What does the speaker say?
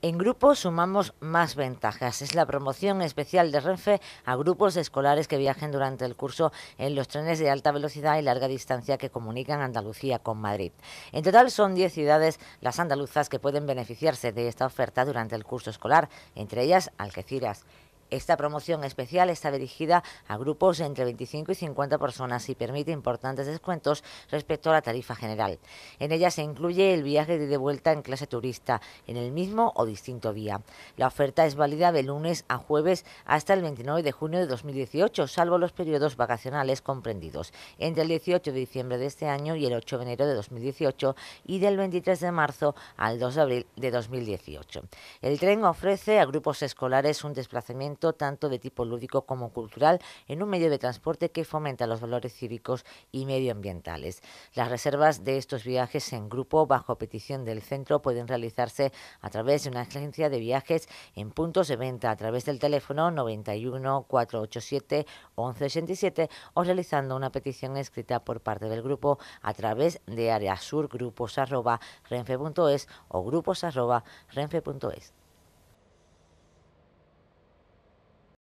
En grupo sumamos más ventajas. Es la promoción especial de Renfe a grupos escolares que viajen durante el curso en los trenes de alta velocidad y larga distancia que comunican Andalucía con Madrid. En total son 10 ciudades las andaluzas que pueden beneficiarse de esta oferta durante el curso escolar, entre ellas Algeciras. Esta promoción especial está dirigida a grupos entre 25 y 50 personas y permite importantes descuentos respecto a la tarifa general. En ella se incluye el viaje de vuelta en clase turista, en el mismo o distinto día. La oferta es válida de lunes a jueves hasta el 29 de junio de 2018, salvo los periodos vacacionales comprendidos entre el 18 de diciembre de este año y el 8 de enero de 2018 y del 23 de marzo al 2 de abril de 2018. El tren ofrece a grupos escolares un desplazamiento tanto de tipo lúdico como cultural en un medio de transporte que fomenta los valores cívicos y medioambientales. Las reservas de estos viajes en grupo bajo petición del centro pueden realizarse a través de una agencia de viajes en puntos de venta a través del teléfono 91 487 1187 o realizando una petición escrita por parte del grupo a través de renfe.es o grupos.renfe.es.